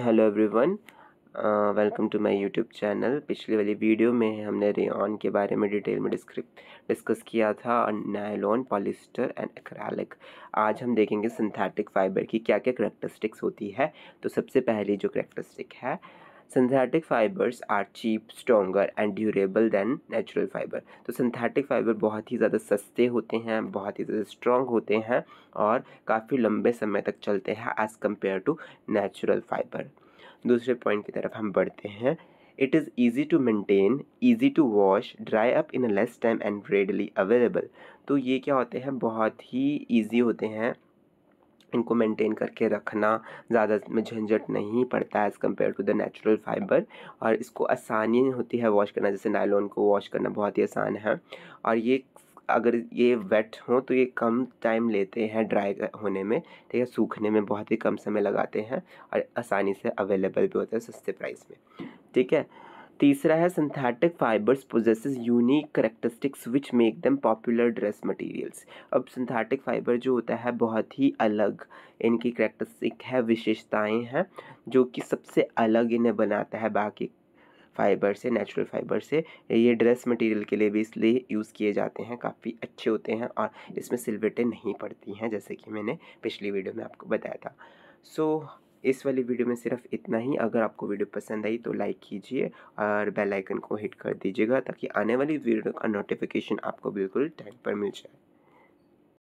hello everyone welcome to my YouTube channel पिछली वाली video में हमने रेन के बारे में डिटेल में डिस्क्रिप डिस्कस किया था नायलॉन पॉलिस्टर एंड एक्रैलिक आज हम देखेंगे सिंथेटिक फाइबर की क्या क्या करेक्टरिस्टिक्स होती है तो सबसे पहली जो करेक्टरिस्टिक है synthetic fibres are cheap stronger and durable than natural fibre तो सिंथेटिक फाइबर बहुत ही ज़्यादा सस्ते होते हैं बहुत ही ज़्यादा स्ट्रॉन्ग होते हैं और काफ़ी लंबे समय तक चलते हैं as compared to natural fibre दूसरे पॉइंट की तरफ हम बढ़ते हैं it is easy to maintain easy to wash dry up in a less time and readily available तो ये क्या होते हैं बहुत ही ईजी होते हैं इनको मेंटेन करके रखना ज़्यादा में झंझट नहीं पड़ता है as compared to the natural fibre और इसको आसानी होती है वॉश करना जैसे नायलोन को वॉश करना बहुत ही आसान है और ये अगर ये वेट हो तो ये कम टाइम लेते हैं ड्राई होने में ठीक है सूखने में बहुत ही कम समय लगाते हैं और आसानी से अवेलेबल भी होता है सस्ते प्राइस में ठीक है तीसरा है synthetic fibres possesses unique characteristics which make them popular dress materials अब सिंथेटिक फाइबर जो होता है बहुत ही अलग इनकी करेक्टरिस्टिक है विशेषताएं हैं जो कि सबसे अलग इन्हें बनाता है बाकी फाइबर से नेचुरल फाइबर से ये ड्रेस मटेरियल के लिए भी इसलिए यूज़ किए जाते हैं काफ़ी अच्छे होते हैं और इसमें सिलवटें नहीं पड़ती हैं जैसे कि मैंने पिछली वीडियो में आपको बताया था सो so, इस वाली वीडियो में सिर्फ इतना ही अगर आपको वीडियो पसंद आई तो लाइक कीजिए और बेल आइकन को हिट कर दीजिएगा ताकि आने वाली वीडियो का नोटिफिकेशन आपको बिल्कुल टाइम पर मिल जाए